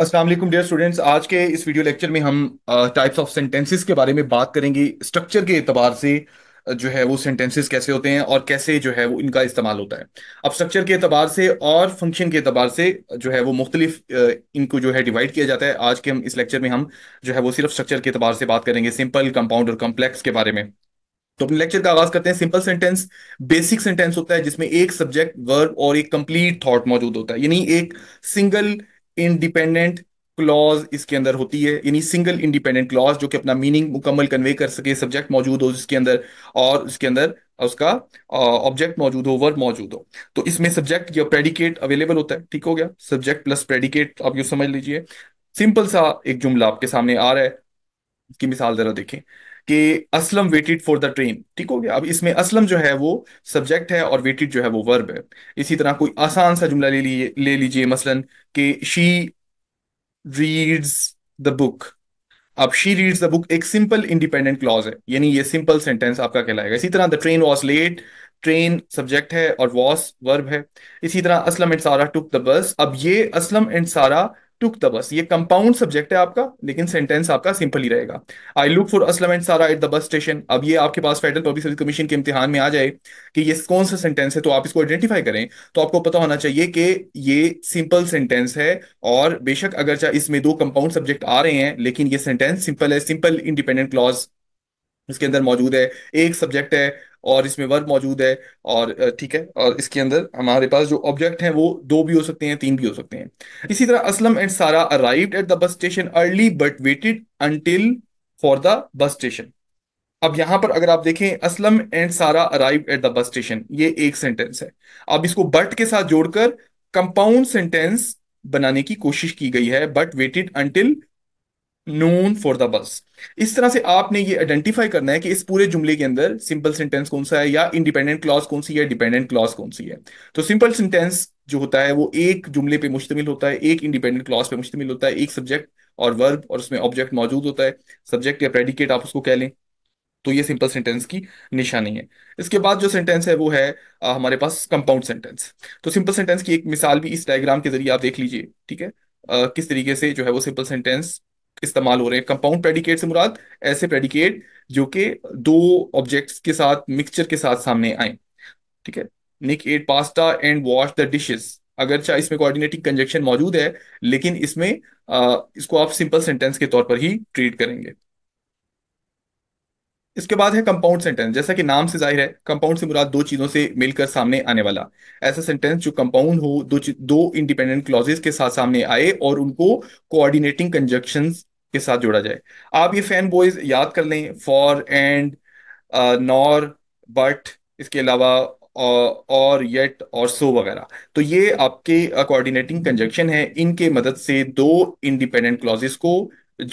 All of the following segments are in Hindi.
असलम डियर स्टूडेंट्स आज के इस वीडियो लेक्चर में हम टाइप्स ऑफ सेंटेंसेस के बारे में बात करेंगे स्ट्रक्चर के अतबार से जो है वो सेंटेंसेस कैसे होते हैं और कैसे जो है वो इनका इस्तेमाल होता है अब स्ट्रक्चर के अतबार से और फंक्शन के अतबार से जो है वो मुख्तलिफ इनको जो है डिवाइड किया जाता है आज के हम इस लेक्चर में हम जो है वो सिर्फ स्ट्रक्चर के अतबार से बात करेंगे सिंपल कंपाउंड और कम्प्लेक्स के बारे में तो अपने लेक्चर का आगाज करते हैं सिंपल सेंटेंस बेसिक सेंटेंस होता है जिसमें एक सब्जेक्ट वर्ब और एक कंप्लीट थॉट मौजूद होता है यानी एक सिंगल इंडिपेंडेंट क्लॉज इसके अंदर होती है यानी सिंगल इंडिपेंडेंट क्लॉज जो कि अपना मीनिंग मुकम्मल कन्वे कर सके सब्जेक्ट मौजूद हो जिसके अंदर और उसके अंदर उसका ऑब्जेक्ट मौजूद हो वर्ब मौजूद हो तो इसमें सब्जेक्ट या प्रेडिकेट अवेलेबल होता है ठीक हो गया सब्जेक्ट प्लस प्रेडिकेट आप यू समझ लीजिए सिंपल सा एक जुमला आपके सामने आ रहा है इसकी मिसाल जरा देखें कि Aslam waited for the train ठीक हो गया अब इसमें असलम जो है वो सब्जेक्ट है और वेटेड जो है वो वर्ब है इसी तरह कोई आसान सा जुमला ले लीजिए ले लीजिए मसलन कि शी रीड्स द बुक अब शी रीड्स द बुक एक सिंपल इंडिपेंडेंट क्लॉज है यानी ये सिंपल सेंटेंस आपका कहलाएगा इसी तरह the train was late train subject है और वॉस वर्ब है इसी तरह असलम एंड सारा टुक द बस अब ये असलम एंड सारा टुक द बस ये कंपाउंड सब्जेक्ट है आपका लेकिन सेंटेंस आपका सिंपल ही रहेगा I look for Aslam and Sara at the bus station अब ये आपके पास फेडरल पब्लिक सर्विस कमीशन के इम्तिहान में आ जाए कि ये कौन सा सेंटेंस है तो आप इसको आइडेंटिफाई करें तो आपको पता होना चाहिए कि ये सिंपल सेंटेंस है और बेशक अगर चाहे इसमें दो कंपाउंड सब्जेक्ट आ रहे हैं लेकिन ये सेंटेंस सिंपल है सिंपल इंडिपेंडेंट क्लॉज इसके अंदर मौजूद है एक सब्जेक्ट है और इसमें वर्ब मौजूद है और ठीक है और इसके अंदर हमारे पास जो ऑब्जेक्ट हैं वो दो भी हो सकते हैं तीन भी हो सकते हैं इसी तरह Aslam and Sara arrive at the bus station early but waited until for the bus station अब यहां पर अगर आप देखें Aslam and Sara arrive at the bus station ये एक सेंटेंस है अब इसको बट के साथ जोड़कर कंपाउंड सेंटेंस बनाने की कोशिश की गई है but waited until noon for the bus इस तरह से आपने ये आइडेंटिफाई करना है कि इस पूरे जुमले के अंदर सिंपल सेंटेंस कौन सा है या इंडिपेंडेंट क्लॉज कौन सी है डिपेंडेंट क्लॉज कौन सी है तो सिंपल सेंटेंस जो होता है वो एक जुमले पे मुश्तमिल होता है एक इंडिपेंडेंट क्लॉज पे मुश्तमिल होता है एक सब्जेक्ट और वर्ब और उसमें ऑब्जेक्ट मौजूद होता है सब्जेक्ट या प्रेडिकेट आप उसको कह लें तो ये सिंपल सेंटेंस की निशानी है इसके बाद जो सेंटेंस है वो है आ, हमारे पास कंपाउंड सेंटेंस तो सिंपल सेंटेंस की एक मिसाल भी इस डायग्राम के जरिए आप देख लीजिए ठीक है आ, किस तरीके से जो है वो सिंपल सेंटेंस इस्तेमाल हो रहे हैं कंपाउंड प्रेडिकेट से मुराद ऐसे प्रेडिकेट जो कि दो ऑब्जेक्ट्स के साथ मिक्सचर के साथ सामने आए ठीक है Nick ate pasta and wash the dishes चाहे इसमें कोऑर्डिनेटिंग कंजक्शन मौजूद है लेकिन इसमें आ, इसको आप सिंपल सेंटेंस के तौर पर ही ट्रीट करेंगे इसके बाद है कंपाउंड सेंटेंस जैसा कि नाम से जाहिर है कंपाउंड से मुराद दो चीजों से मिलकर सामने आने वाला ऐसा सेंटेंस जो कंपाउंड हो दो दो इंडिपेंडेंट क्लॉजेस के साथ सामने आए और उनको कोऑर्डिनेटिंग कंजक्शन के साथ जोड़ा जाए आप ये फैन बॉयज याद कर लें फॉर एंड नॉर बट इसके अलावा uh, और येट और सो वगैरह तो ये आपके कोऑर्डिनेटिंग uh, कंजक्शन है इनके मदद से दो इंडिपेंडेंट क्लॉजेस को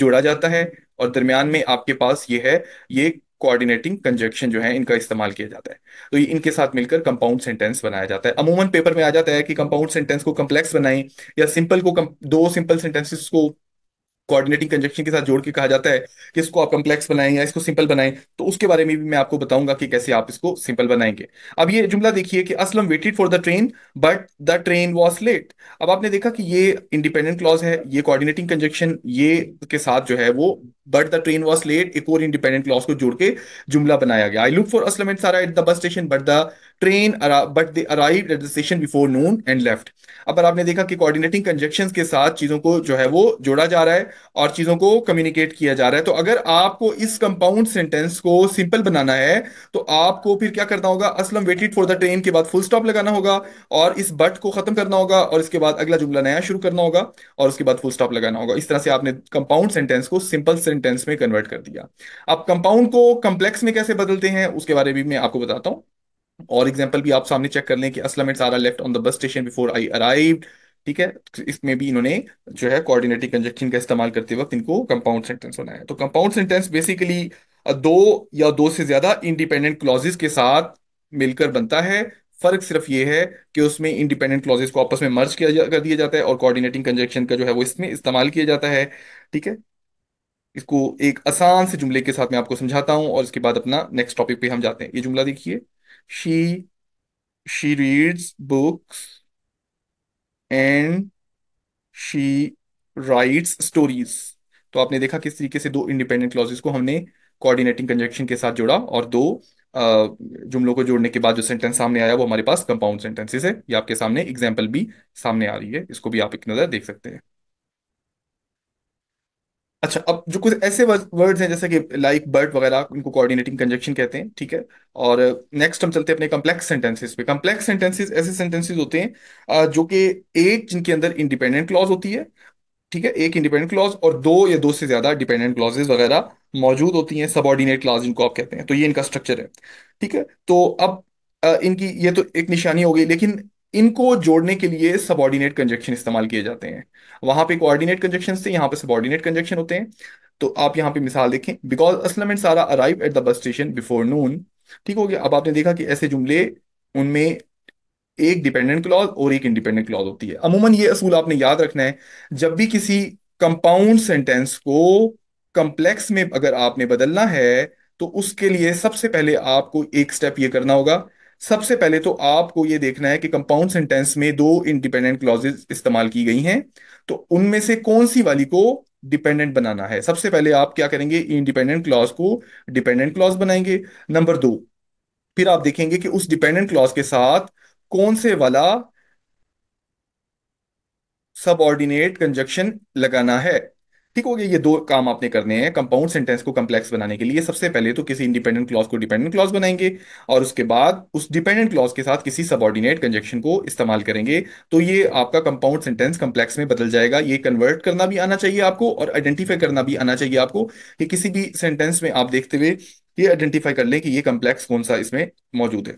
जोड़ा जाता है और दरमियान में आपके पास ये है ये कोऑर्डिनेटिंग कंजक्शन जो है इनका इस्तेमाल किया जाता है तो ये इनके साथ मिलकर कंपाउंड सेंटेंस बनाया जाता है अमूमन पेपर में आ जाता है कि कंपाउंड सेंटेंस को कंप्लेक्स बनाएं या सिंपल को कम, दो सिंपल सेंटेंसेस को कोऑर्डिनेटिंग कंजक्शन के साथ जोड़ के कहा जाता है कि इसको आप कंप्लेक्स बनाएं या इसको सिंपल बनाएं तो उसके बारे में भी मैं आपको बताऊंगा कि कैसे आप इसको सिंपल बनाएंगे अब ये जुमला देखिए कि Aslam waited for the train but the train was late अब आपने देखा कि ये इंडिपेंडेंट क्लॉज है ये कोऑर्डिनेटिंग कंजक्शन ये के साथ जो है वो but the train was late एक और इंडिपेंडेंट क्लॉज को जोड़ के जुमला बनाया गया I look for Aslam and Sara at the bus station but the train but they arrive at the station before noon and left अब आपने देखा कि कोऑर्डिनेटिंग कंजेक्शन के साथ चीज़ों को जो है वो जोड़ा जा रहा है और चीज़ों को कम्युनिकेट किया जा रहा है तो अगर आपको इस कंपाउंड सेंटेंस को सिंपल बनाना है तो आपको फिर क्या करना होगा Aslam waited for the train के बाद फुल स्टॉप लगाना होगा और इस बट को खत्म करना होगा और इसके बाद अगला जुमला नया शुरू करना होगा और उसके बाद फुल स्टॉप लगाना होगा इस तरह से आपने कंपाउंड सेंटेंस को सिंपल इंटेंस में कन्वर्ट कर दिया अब कंपाउंड को कम्प्लेक्स में कैसे बदलते हैं उसके बारे में भी मैं आपको बताता हूँ और एग्जाम्पल भी आप सामने चेक कर लें कि Aslam Sara left on the bus station before I arrive ठीक है इसमें भी इन्होंने जो है कोऑर्डिनेटिव कंजक्शन का इस्तेमाल करते वक्त इनको कंपाउंड सेंटेंस बनाया तो कंपाउंड सेंटेंस बेसिकली दो या दो से ज्यादा इंडिपेंडेंट क्लॉजेस के साथ मिलकर बनता है फर्क सिर्फ ये है कि उसमें इंडिपेंडेंट क्लॉजेस को आपस में मर्ज किया जा, कर दिया जाता है और कोऑर्डिनेटिंग कंजक्शन का जो है वो इसमें इस्तेमाल किया जाता है ठीक है इसको एक आसान से जुमले के साथ में आपको समझाता हूँ और इसके बाद अपना नेक्स्ट टॉपिक पे हम जाते हैं ये जुमला देखिए she she reads books and she writes stories तो आपने देखा किस तरीके से दो इंडिपेंडेंट क्लॉजेस को हमने कोऑर्डिनेटिंग कंजक्शन के साथ जोड़ा और दो जुमलों को जोड़ने के बाद जो सेंटेंस सामने आया वो हमारे पास कंपाउंड सेंटेंसेस है ये आपके सामने एग्जाम्पल भी सामने आ रही है इसको भी आप एक नज़र देख सकते हैं अच्छा अब जो कुछ ऐसे वर्ड्स हैं जैसे कि लाइक बर्ड वगैरह उनको कोऑर्डिनेटिंग कंजक्शन कहते हैं ठीक है और नेक्स्ट हम चलते हैं अपने कम्प्लेक्स सेंटेंसेस पे कम्प्लेक्स सेंटेंसेस ऐसे सेंटेंसेस होते हैं जो कि एक जिनके अंदर इंडिपेंडेंट क्लॉज होती है ठीक है एक इंडिपेंडेंट क्लॉज और दो या दो से ज्यादा डिपेंडेंट क्लॉजेज वगैरह मौजूद होती हैं सबॉर्डिनेट क्लॉज जिनको आप कहते हैं तो ये इनका स्ट्रक्चर है ठीक है तो अब इनकी ये तो एक निशानी हो गई लेकिन इनको जोड़ने के लिए सबॉर्डिनेट कंजेक्शन इस्तेमाल किए जाते हैं वहां पे कोऑर्डिनेट कंजेक्शन से यहाँ पे सबॉर्डिनेट कंजेक्शन होते हैं तो आप यहाँ पे मिसाल देखें because Aslam and Sara arrive at the bus station before noon ठीक हो गया अब आपने देखा कि ऐसे जुमले उनमें एक डिपेंडेंट क्लॉज और एक इंडिपेंडेंट क्लॉज होती है अमूमन ये असूल आपने याद रखना है जब भी किसी कंपाउंड सेंटेंस को कंप्लेक्स में अगर आपने बदलना है तो उसके लिए सबसे पहले आपको एक स्टेप ये करना होगा सबसे पहले तो आपको यह देखना है कि कंपाउंड सेंटेंस में दो इंडिपेंडेंट क्लॉजेस इस्तेमाल की गई हैं तो उनमें से कौन सी वाली को डिपेंडेंट बनाना है सबसे पहले आप क्या करेंगे इंडिपेंडेंट क्लॉज को डिपेंडेंट क्लॉज बनाएंगे नंबर दो फिर आप देखेंगे कि उस डिपेंडेंट क्लॉज के साथ कौन से वाला सबऑर्डिनेट कंजक्शन लगाना है ठीक हो गया ये दो काम आपने करने हैं कंपाउंड सेंटेंस को कंप्लेक्स बनाने के लिए सबसे पहले तो किसी इंडिपेंडेंट क्लॉज को डिपेंडेंट क्लॉज बनाएंगे और उसके बाद उस डिपेंडेंट क्लॉज के साथ किसी सबॉर्डिनेट कंजेक्शन को इस्तेमाल करेंगे तो ये आपका कंपाउंड सेंटेंस कंप्लेक्स में बदल जाएगा ये कन्वर्ट करना भी आना चाहिए आपको और आइडेंटिफाई करना भी आना चाहिए आपको कि किसी भी सेंटेंस में आप देखते हुए ये आइडेंटिफाई कर लें कि ये कंप्लेक्स कौन सा इसमें मौजूद है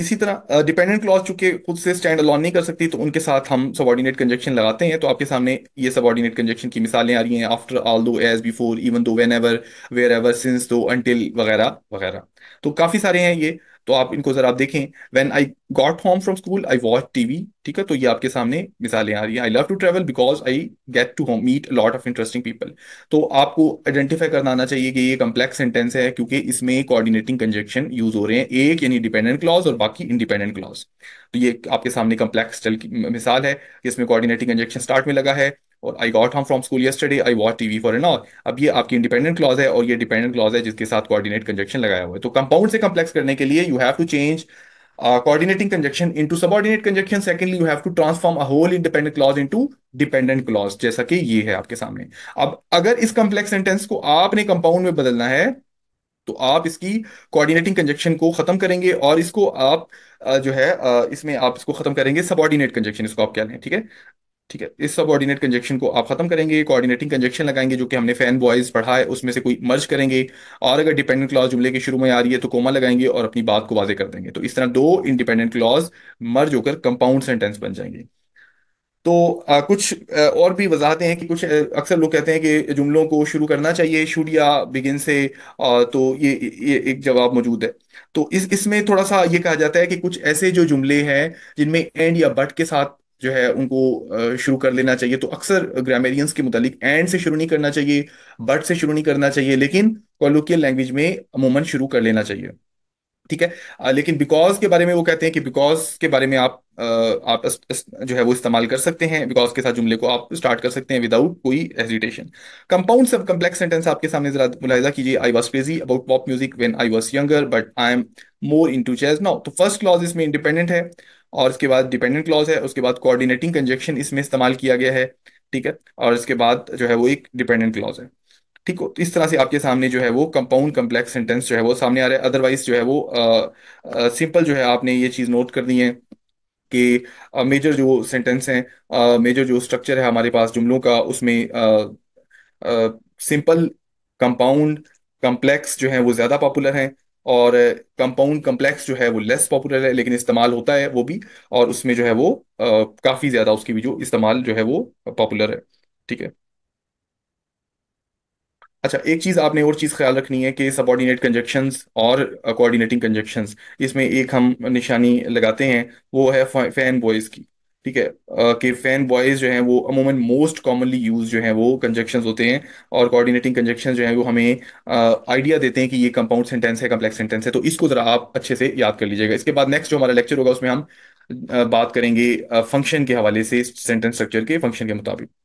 इसी तरह डिपेंडेंट क्लॉज चूंकि खुद से स्टैंड अलॉन नहीं कर सकती तो उनके साथ हम सबॉर्डिनेट कंजक्शन लगाते हैं तो आपके सामने ये सबॉर्डिनेट कंजक्शन की मिसालें आ रही हैं after all though as before even though whenever wherever since though until वगैरह वगैरह तो काफी सारे हैं ये तो आप इनको जरा आप देखें when I got home from school I watch TV ठीक है तो ये आपके सामने मिसालें आ रही हैं I love to travel because I get to home meet lot of interesting people तो आपको आइडेंटिफाई करना आना चाहिए कि ये कम्प्लेक्स सेंटेंस है क्योंकि इसमें कोऑर्डिनेटिंग कंजेक्शन यूज हो रहे हैं एक यानी डिपेंडेंट क्लॉज और बाकी इंडिपेंडेंट क्लॉज तो ये आपके सामने कम्प्लेक्स मिसाल है इसमें कोऑर्डिनेटिंग कंजेक्शन स्टार्ट में लगा है और I got home from school yesterday I watch TV for an hour अब ये आपकी इंडिपेंडेंट क्लॉज है और ये डिपेंडेंट क्लॉज है जिसके साथ कोऑर्डिनेट कंजेक्शन लगाया हुआ है तो कंपाउंड से कम्प्लेक्स करने के लिए you have to change coordinating conjunction into subordinate conjunction secondly you have to transform a whole independent clause into dependent clause जैसा कि ये है आपके सामने अब अगर इस complex सेंटेंस को आपने कंपाउंड में बदलना है तो आप इसकी कोऑर्डिनेटिंग कंजेक्शन को खत्म करेंगे और इसको आप uh, जो है uh, इसमें आप इसको खत्म करेंगे सबॉर्डिनेट कंजेक्शन इसको आप क्या लें ठीक है ठीक है इस सब ऑर्डिनेट कंजेक्शन को आप खत्म करेंगे कोऑर्डिनेटिंग कंजेक्शन लगाएंगे जो कि हमने फैन बॉयज पढ़ा है उसमें से कोई मर्ज करेंगे और अगर डिपेंडेंट क्लॉज जुमले के शुरू में आ रही है तो कोमा लगाएंगे और अपनी बात को वाजे कर देंगे तो इस तरह दो इंडिपेंडेंट क्लॉज मर्ज होकर कंपाउंड सेंटेंस बन जाएंगे तो आ, कुछ आ, और भी वजाहतें हैं कि कुछ अक्सर लोग कहते हैं कि जुमलों को शुरू करना चाहिए शुड या बिगिन से आ, तो ये, ये एक जवाब मौजूद है तो इस इसमें थोड़ा सा ये कहा जाता है कि कुछ ऐसे जो जुमले हैं जिनमें एंड या बट के साथ जो है उनको शुरू कर लेना चाहिए तो अक्सर ग्रामेरियंस के मुतालिक एंड से शुरू नहीं करना चाहिए बट से शुरू नहीं करना चाहिए लेकिन कॉलोकियल लैंग्वेज में अमूमन शुरू कर लेना चाहिए ठीक है लेकिन बिकॉज के बारे में वो कहते हैं कि बिकॉज के बारे में आप आप जो है वो इस्तेमाल कर सकते हैं बिकॉज के साथ जुमले को आप स्टार्ट कर सकते हैं विदाउट कोई हेजिटेशन कंपाउंड सब कम्प्लेक्स सेंटेंस आपके सामने जरा मुलायजा कीजिए I was crazy about pop music when I was younger but I am more into jazz now तो फर्स्ट क्लॉज इसमें इंडिपेंडेंट है और उसके बाद डिपेंडेंट क्लॉज है उसके बाद कोऑर्डिनेटिंग कंजेक्शन इसमें इस्तेमाल किया गया है ठीक है और इसके बाद जो है वो एक डिपेंडेंट क्लॉज है ठीक तो इस तरह से आपके सामने जो है वो कंपाउंड कम्प्लेक्स सेंटेंस जो है वो सामने आ रहा है अदरवाइज जो है वो सिंपल जो है आपने ये चीज़ नोट करनी है कि मेजर uh, जो सेंटेंस हैं मेजर जो स्ट्रक्चर है हमारे पास जुमलों का उसमें सिंपल कंपाउंड कंप्लेक्स जो है वो ज़्यादा पॉपुलर है और कंपाउंड कंप्लेक्स जो है वो लेस पॉपुलर है लेकिन इस्तेमाल होता है वो भी और उसमें जो है वो काफ़ी ज़्यादा उसकी भी जो इस्तेमाल जो है वो पॉपुलर है ठीक है अच्छा एक चीज आपने और चीज ख्याल रखनी है कि सबॉर्डिनेट कंजक्शन और कोऑर्डिनेटिंग कंजक्शंस इसमें एक हम निशानी लगाते हैं वो है फैन बॉयज की ठीक है कि फैन बॉयज जो है वो अमूमन मोस्ट कॉमनली यूज जो है वो कंजक्शन होते हैं और कोऑर्डिनेटिंग कंजक्शन जो है वो हमें आइडिया देते हैं कि ये कंपाउंड सेंटेंस है कम्प्लेक्स सेंटेंस है तो इसको ज़रा आप अच्छे से याद कर लीजिएगा इसके बाद नेक्स्ट जो हमारा लेक्चर होगा उसमें हम बात करेंगे फंक्शन के हवाले से सेंटेंस स्ट्रक्चर के फंक्शन के मुताबिक